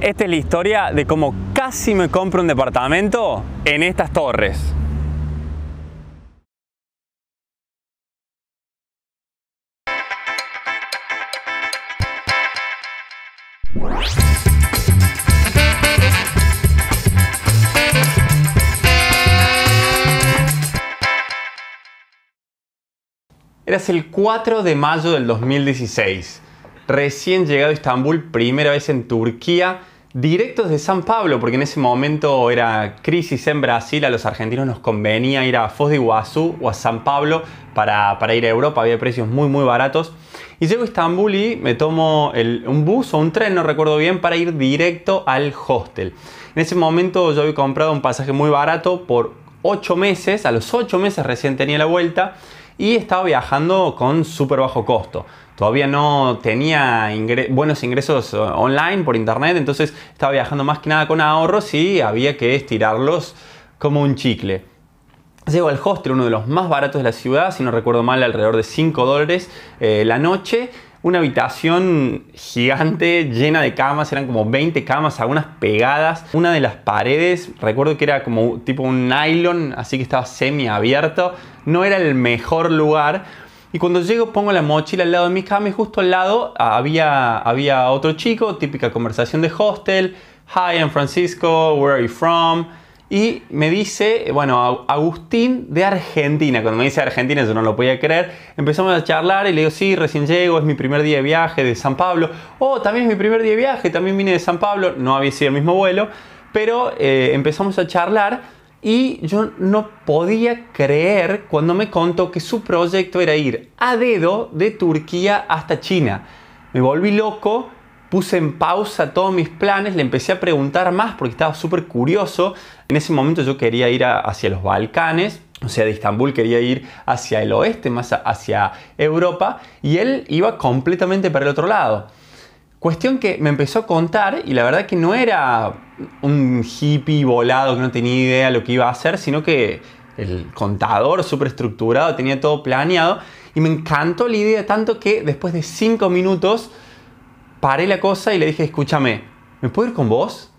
Esta es la historia de cómo casi me compro un departamento en estas torres. Eras el 4 de mayo del 2016 recién llegado a Estambul, primera vez en Turquía, directo desde San Pablo, porque en ese momento era crisis en Brasil, a los argentinos nos convenía ir a Foz de Iguazú o a San Pablo para, ir a Europa, había precios muy muy baratos. Y llego a Estambul y me tomo un bus o un tren, no recuerdo bien, para ir directo al hostel. En ese momento yo había comprado un pasaje muy barato por 8 meses, a los 8 meses recién tenía la vuelta y estaba viajando con súper bajo costo todavía no tenía buenos ingresos eh, online por internet, entonces estaba viajando más que nada con ahorros y había que estirarlos como un chicle. Llego al hostel, uno de los más baratos de la ciudad, si no recuerdo mal, alrededor de 5 dólares eh, la noche. Una habitación gigante, llena de camas, eran como 20 camas, algunas pegadas. Una de las paredes, recuerdo que era como tipo un nylon, así que estaba semi abierto. No era el mejor lugar, y cuando llego pongo la mochila al lado de mi cama y justo al lado ah, había, había otro chico, típica conversación de hostel, hi, I'm Francisco, where are you from? Y me dice, bueno, Agustín de Argentina. Cuando me dice Argentina, yo no lo podía creer. Empezamos a charlar y le digo, sí, recién llego, es mi primer día de viaje de San Pablo. Oh, también es mi primer día de viaje, también vine de San Pablo. No había sido el mismo vuelo. Pero eh, empezamos a charlar y yo no podía creer cuando me contó que su proyecto era ir a dedo de Turquía hasta China. Me volví loco, puse en pausa todos mis planes, le empecé a preguntar más porque estaba súper curioso. En ese momento yo quería ir hacia los Balcanes, o sea, de Estambul quería ir hacia el oeste, más hacia Europa, y él iba completamente para el otro lado. Cuestión que me empezó a contar y la verdad que no era un hippie volado que no tenía idea lo que iba a hacer, sino que el contador súper estructurado tenía todo planeado y me encantó la idea tanto que después de cinco minutos paré la cosa y le dije, escúchame, ¿me puedo ir con vos?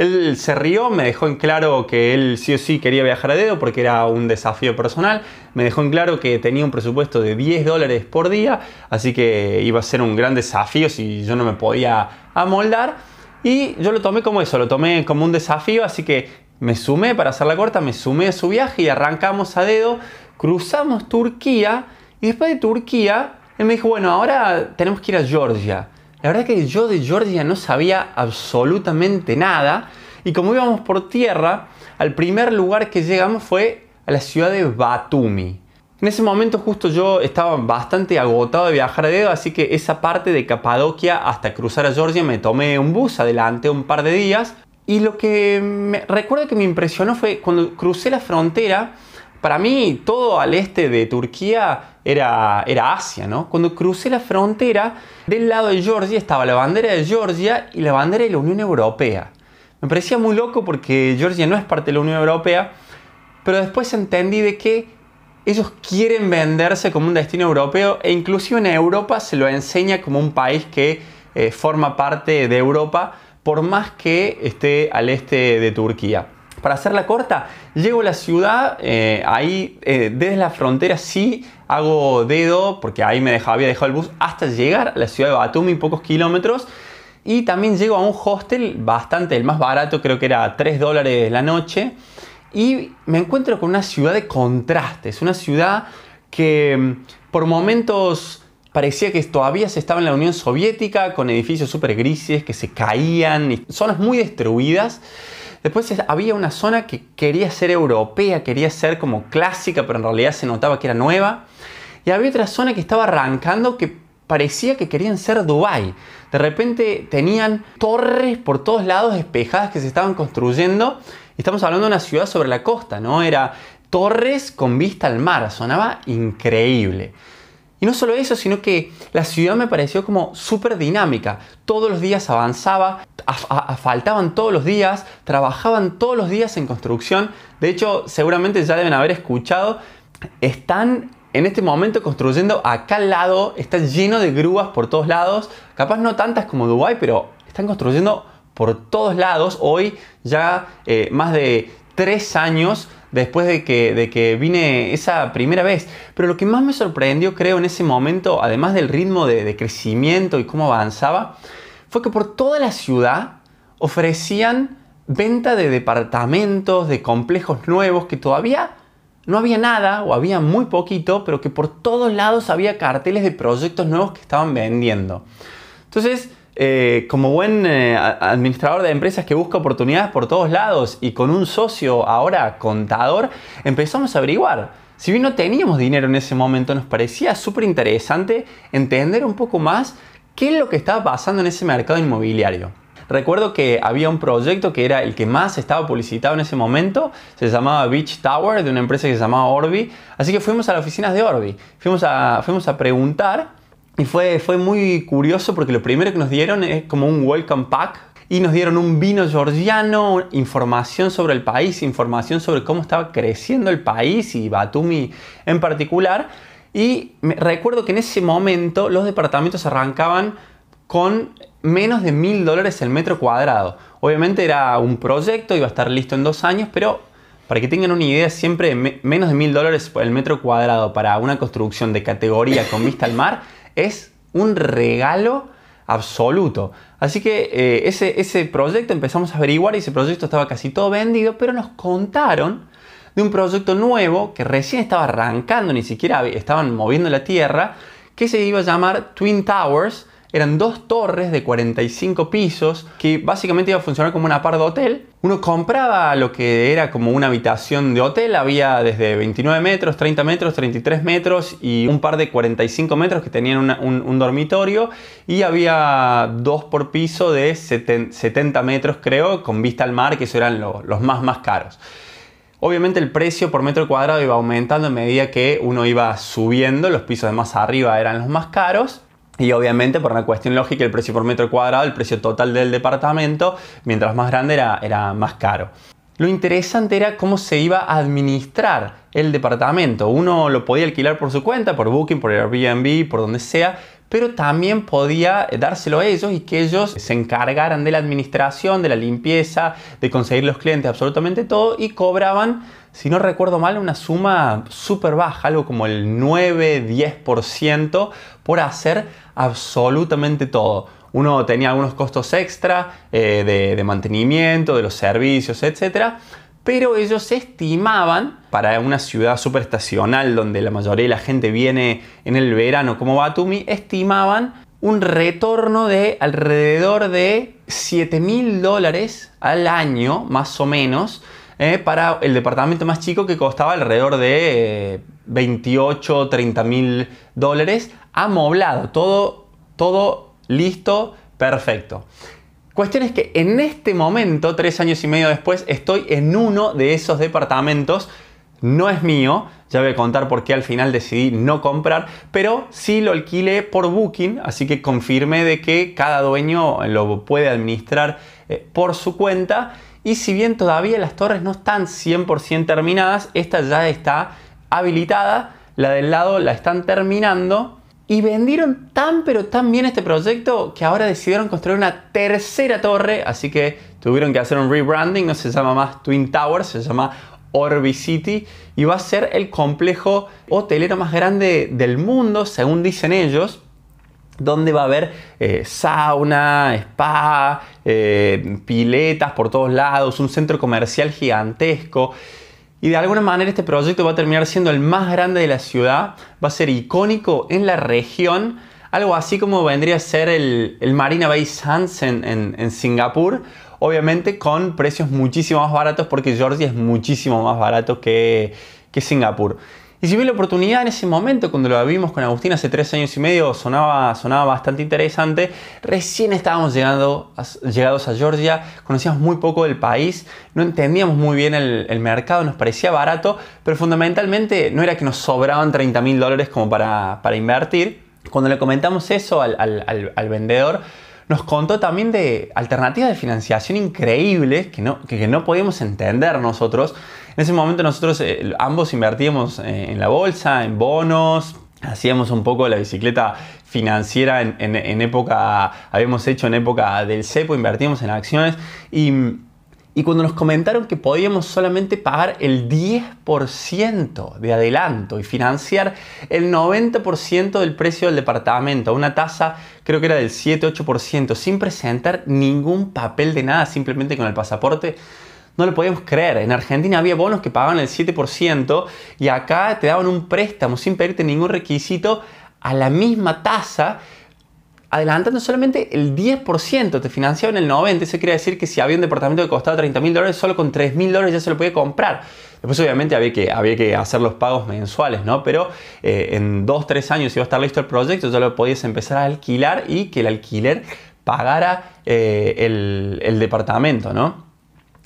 Él se rió, me dejó en claro que él sí o sí quería viajar a dedo porque era un desafío personal. Me dejó en claro que tenía un presupuesto de 10 dólares por día, así que iba a ser un gran desafío si yo no me podía amoldar. Y yo lo tomé como eso, lo tomé como un desafío, así que me sumé, para hacer la corta, me sumé a su viaje y arrancamos a dedo, cruzamos Turquía y después de Turquía, él me dijo, bueno, ahora tenemos que ir a Georgia. La verdad que yo de Georgia no sabía absolutamente nada y como íbamos por tierra, al primer lugar que llegamos fue a la ciudad de Batumi. En ese momento justo yo estaba bastante agotado de viajar a dedo, así que esa parte de Capadoquia hasta cruzar a Georgia me tomé un bus adelante un par de días. Y lo que recuerdo que me impresionó fue cuando crucé la frontera, para mí, todo al este de Turquía era, Asia, ¿no? Cuando crucé la frontera, del lado de Georgia estaba la bandera de Georgia y la bandera de la Unión Europea. Me parecía muy loco porque Georgia no es parte de la Unión Europea, pero después entendí de que ellos quieren venderse como un destino europeo e inclusive en Europa se lo enseña como un país que eh, forma parte de Europa por más que esté al este de Turquía. Para hacerla corta, llego a la ciudad, eh, ahí eh, desde la frontera sí hago dedo, porque ahí me dejaba, había dejado el bus, hasta llegar a la ciudad de Batumi, pocos kilómetros. Y también llego a un hostel bastante, el más barato, creo que era 3 dólares la noche. Y me encuentro con una ciudad de contrastes, una ciudad que mm, por momentos parecía que todavía se estaba en la Unión Soviética, con edificios súper grises que se caían, y zonas muy destruidas. Después había una zona que quería ser europea, quería ser como clásica, pero en realidad se notaba que era nueva. Y había otra zona que estaba arrancando que parecía que querían ser Dubai. De repente tenían torres por todos lados despejadas que se estaban construyendo. Estamos hablando de una ciudad sobre la costa, ¿no? Era torres con vista al mar, sonaba increíble. Y no solo eso, sino que la ciudad me pareció como súper dinámica. Todos los días avanzaba, faltaban todos los días, trabajaban todos los días en construcción. De hecho, seguramente ya deben haber escuchado, están en este momento construyendo acá al lado, está lleno de grúas por todos lados. Capaz no tantas como Dubai, pero están construyendo por todos lados. Hoy ya eh, más de tres años después de que, de que vine esa primera vez. Pero lo que más me sorprendió, creo, en ese momento, además del ritmo de, de crecimiento y cómo avanzaba, fue que por toda la ciudad ofrecían venta de departamentos, de complejos nuevos que todavía no había nada o había muy poquito, pero que por todos lados había carteles de proyectos nuevos que estaban vendiendo. Entonces, eh, como buen eh, administrador de empresas que busca oportunidades por todos lados y con un socio ahora contador, empezamos a averiguar. Si bien no teníamos dinero en ese momento, nos parecía súper interesante entender un poco más qué es lo que estaba pasando en ese mercado inmobiliario. Recuerdo que había un proyecto que era el que más estaba publicitado en ese momento, se llamaba Beach Tower, de una empresa que se llamaba Orbi, así que fuimos a las oficinas de Orbi, fuimos a, fuimos a preguntar y fue, muy curioso porque lo primero que nos dieron es como un welcome pack y nos dieron un vino georgiano, información sobre el país, información sobre cómo estaba creciendo el país y Batumi en particular. Y recuerdo que en ese momento los departamentos arrancaban con menos de mil dólares el metro cuadrado. Obviamente era un proyecto, iba a estar listo en dos años, pero para que tengan una idea, siempre menos de mil dólares el metro cuadrado para una construcción de categoría con vista al mar es un regalo absoluto. Así que eh, ese, ese proyecto empezamos a averiguar y ese proyecto estaba casi todo vendido, pero nos contaron de un proyecto nuevo que recién estaba arrancando, ni siquiera estaban moviendo la tierra, que se iba a llamar Twin Towers eran dos torres de 45 pisos que básicamente iba a funcionar como una par de hotel. Uno compraba lo que era como una habitación de hotel, había desde 29 metros, 30 metros, 33 metros y un par de 45 metros que tenían un, dormitorio y había dos por piso de 70 metros creo, con vista al mar, que eso eran los más más caros. Obviamente el precio por metro cuadrado iba aumentando a medida que uno iba subiendo, los pisos de más arriba eran los más caros y obviamente, por una cuestión lógica, el precio por metro cuadrado, el precio total del departamento, mientras más grande era, era más caro. Lo interesante era cómo se iba a administrar el departamento. Uno lo podía alquilar por su cuenta, por Booking, por Airbnb, por donde sea, pero también podía eh, dárselo a ellos y que ellos se encargaran de la administración, de la limpieza, de conseguir los clientes, absolutamente todo, y cobraban, si no recuerdo mal, una suma súper baja, algo como el 9-10% por hacer absolutamente todo. Uno tenía algunos costos extra eh, de, de mantenimiento, de los servicios, etcétera pero ellos estimaban para una ciudad superestacional donde la mayoría de la gente viene en el verano como Batumi, estimaban un retorno de alrededor de 7 mil dólares al año, más o menos, eh, para el departamento más chico que costaba alrededor de 28 eh, 30 mil dólares, amoblado, todo, todo listo, perfecto. Cuestión es que en este momento, tres años y medio después, estoy en uno de esos departamentos. No es mío, ya voy a contar por qué al final decidí no comprar, pero sí lo alquilé por Booking, así que confirmé de que cada dueño lo puede administrar eh, por su cuenta. Y si bien todavía las torres no están 100% terminadas, esta ya está habilitada, la del lado la están terminando y vendieron tan pero tan bien este proyecto que ahora decidieron construir una tercera torre, así que tuvieron que hacer un rebranding, no se llama más Twin Towers, se llama City. y va a ser el complejo hotelero más grande del mundo, según dicen ellos, donde va a haber eh, sauna, spa, eh, piletas por todos lados, un centro comercial gigantesco. Y de alguna manera este proyecto va a terminar siendo el más grande de la ciudad, va a ser icónico en la región, algo así como vendría a ser el, Marina Bay Sands en, en, Singapur, obviamente con precios muchísimo más baratos porque Georgia es muchísimo más barato que, que Singapur. Y si bien la oportunidad en ese momento, cuando lo vimos con Agustín hace tres años y medio, sonaba, sonaba bastante interesante, recién estábamos llegando llegados a Georgia, conocíamos muy poco del país, no entendíamos muy bien el, mercado, nos parecía barato, pero fundamentalmente no era que nos sobraban 30 mil dólares como para, invertir. Cuando le comentamos eso al, vendedor, nos contó también de alternativas de financiación increíbles que no podíamos entender nosotros, en ese momento nosotros eh, ambos invertíamos eh, en la bolsa, en bonos, hacíamos un poco la bicicleta financiera en, época, habíamos hecho en época del CEPO, invertíamos en acciones y, y cuando nos comentaron que podíamos solamente pagar el 10% de adelanto y financiar el 90% del precio del departamento, una tasa creo que era del 7-8%, sin presentar ningún papel de nada, simplemente con el pasaporte, no lo podíamos creer. En Argentina había bonos que pagaban el 7% y acá te daban un préstamo sin pedirte ningún requisito a la misma tasa, adelantando solamente el 10%. Te financiaban el 90%. Eso quiere decir que si había un departamento que costaba 30 mil dólares, solo con 3 mil dólares ya se lo podía comprar. Después obviamente había que, había que hacer los pagos mensuales, ¿no? Pero eh, en 2-3 años iba a estar listo el proyecto, ya lo podías empezar a alquilar y que el alquiler pagara eh, el departamento, ¿no?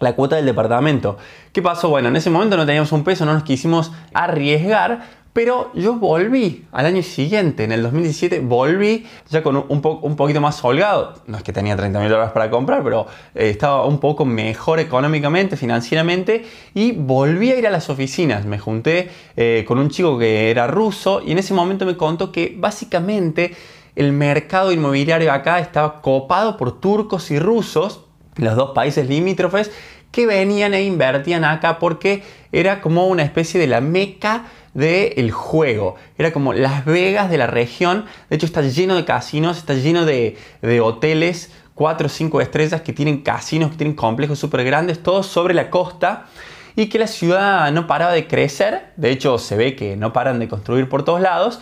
la cuota del departamento. ¿Qué pasó? Bueno, en ese momento no teníamos un peso, no nos quisimos arriesgar, pero yo volví al año siguiente, en el 2017, volví ya con un, poco un poquito más holgado. No es que tenía 30 mil dólares para comprar, pero eh, estaba un poco mejor económicamente, financieramente, y volví a ir a las oficinas. Me junté eh, con un chico que era ruso y en ese momento me contó que básicamente el mercado inmobiliario acá estaba copado por turcos y rusos los dos países limítrofes que venían e invertían acá porque era como una especie de la meca del juego. Era como Las Vegas de la región. De hecho está lleno de casinos, está lleno de, de hoteles 4 o 5 estrellas que tienen casinos, que tienen complejos súper grandes, todos sobre la costa. Y que la ciudad no paraba de crecer. De hecho se ve que no paran de construir por todos lados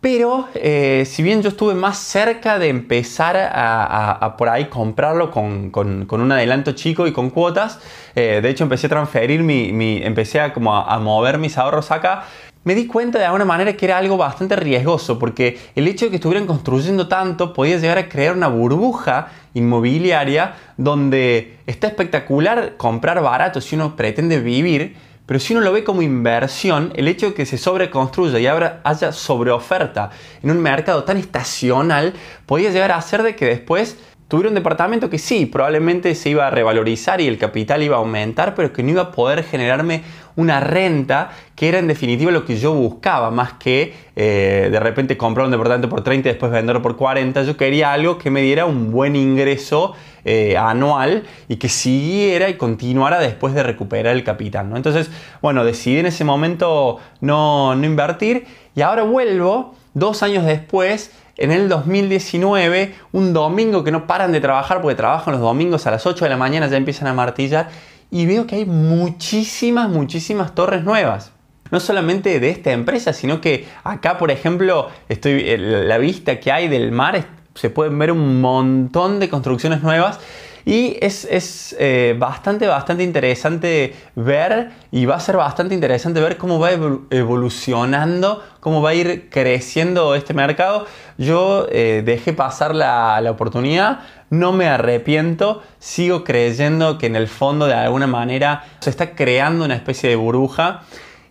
pero eh, si bien yo estuve más cerca de empezar a, por ahí comprarlo con, un adelanto chico y con cuotas, eh, de hecho empecé a transferir empecé a, como a mover mis ahorros acá, me di cuenta de alguna manera que era algo bastante riesgoso porque el hecho de que estuvieran construyendo tanto podía llegar a crear una burbuja inmobiliaria donde está espectacular comprar barato si uno pretende vivir, pero si uno lo ve como inversión, el hecho de que se sobreconstruya y ahora haya sobreoferta en un mercado tan estacional podría llegar a hacer de que después tuviera un departamento que sí, probablemente se iba a revalorizar y el capital iba a aumentar, pero que no iba a poder generarme una renta que era en definitiva lo que yo buscaba, más que eh, de repente comprar un departamento por 30 y después venderlo por 40. Yo quería algo que me diera un buen ingreso eh, anual y que siguiera y continuara después de recuperar el capital. ¿no? Entonces, bueno, decidí en ese momento no, no invertir y ahora vuelvo dos años después en el 2019, un domingo que no paran de trabajar, porque trabajan los domingos a las 8 de la mañana, ya empiezan a martillar, y veo que hay muchísimas, muchísimas torres nuevas. No solamente de esta empresa, sino que acá, por ejemplo, estoy, eh, la vista que hay del mar, se pueden ver un montón de construcciones nuevas y es, eh, bastante, bastante interesante ver y va a ser bastante interesante ver cómo va evolucionando, cómo va a ir creciendo este mercado. Yo eh, dejé pasar la oportunidad, no me arrepiento, sigo creyendo que en el fondo de alguna manera se está creando una especie de burbuja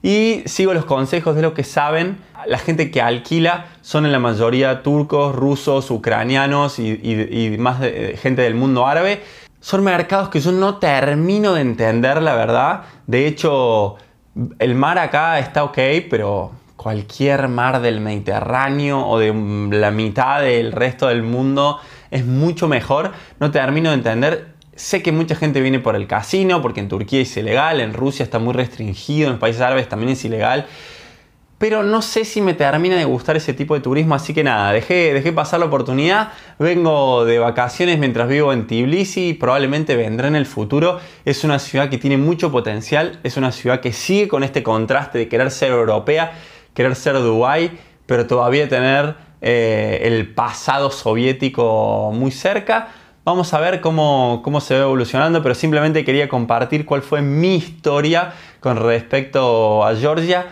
y sigo los consejos de lo que saben. La gente que alquila son en la mayoría turcos, rusos, ucranianos y, más gente del mundo árabe. Son mercados que yo no termino de entender, la verdad. De hecho, el mar acá está ok, pero cualquier mar del Mediterráneo o de la mitad del resto del mundo es mucho mejor. No termino de entender Sé que mucha gente viene por el casino, porque en Turquía es ilegal, en Rusia está muy restringido, en los países árabes también es ilegal. Pero no sé si me termina de gustar ese tipo de turismo, así que nada, dejé, dejé pasar la oportunidad. Vengo de vacaciones mientras vivo en Tbilisi, probablemente vendré en el futuro. Es una ciudad que tiene mucho potencial, es una ciudad que sigue con este contraste de querer ser europea, querer ser Dubái, pero todavía tener eh, el pasado soviético muy cerca Vamos a ver cómo, cómo se va evolucionando, pero simplemente quería compartir cuál fue mi historia con respecto a Georgia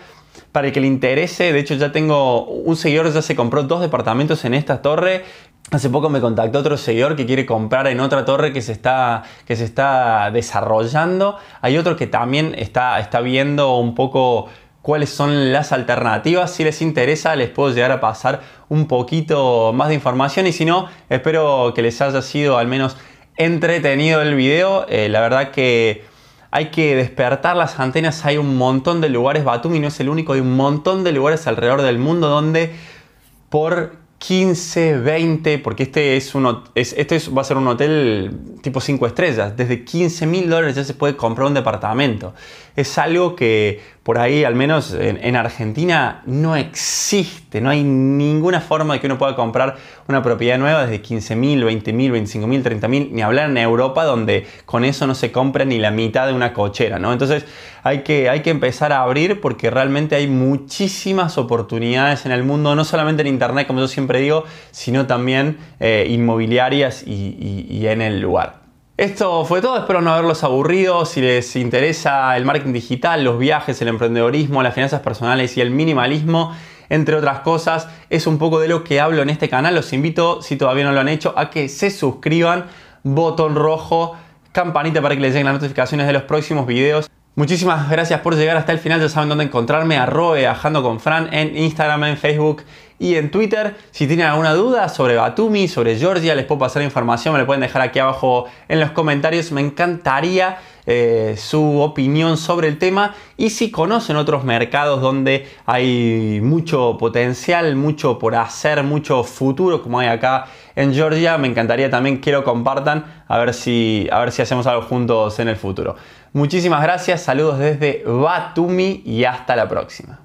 para el que le interese. De hecho, ya tengo un seguidor, ya se compró dos departamentos en esta torre. Hace poco me contactó otro seguidor que quiere comprar en otra torre que se está, que se está desarrollando. Hay otro que también está, está viendo un poco cuáles son las alternativas. Si les interesa, les puedo llegar a pasar un poquito más de información y si no, espero que les haya sido al menos entretenido el video. Eh, la verdad que hay que despertar las antenas. Hay un montón de lugares, Batumi no es el único, hay un montón de lugares alrededor del mundo donde por 15, 20, porque este, es este va a ser un hotel tipo 5 estrellas. Desde 15 mil dólares ya se puede comprar un departamento. Es algo que por ahí, al menos en, Argentina, no existe, no hay ninguna forma de que uno pueda comprar una propiedad nueva desde 15.000, 20.000, 25.000, 30.000, ni hablar en Europa donde con eso no se compra ni la mitad de una cochera, Entonces hay que, hay que empezar a abrir porque realmente hay muchísimas oportunidades en el mundo, no solamente en Internet, como yo siempre digo, sino también eh, inmobiliarias y en el lugar. Esto fue todo, espero no haberlos aburrido. Si les interesa el marketing digital, los viajes, el emprendedorismo, las finanzas personales y el minimalismo, entre otras cosas, es un poco de lo que hablo en este canal. Los invito, si todavía no lo han hecho, a que se suscriban, botón rojo, campanita para que les lleguen las notificaciones de los próximos videos. Muchísimas gracias por llegar hasta el final, ya saben dónde encontrarme, arroba con Fran en Instagram, en Facebook y en Twitter. Si tienen alguna duda sobre Batumi, sobre Georgia, les puedo pasar información, me la pueden dejar aquí abajo en los comentarios. Me encantaría eh, su opinión sobre el tema y si conocen otros mercados donde hay mucho potencial, mucho por hacer, mucho futuro como hay acá en Georgia, me encantaría también que lo compartan a ver si, a ver si hacemos algo juntos en el futuro. Muchísimas gracias, saludos desde Batumi y hasta la próxima.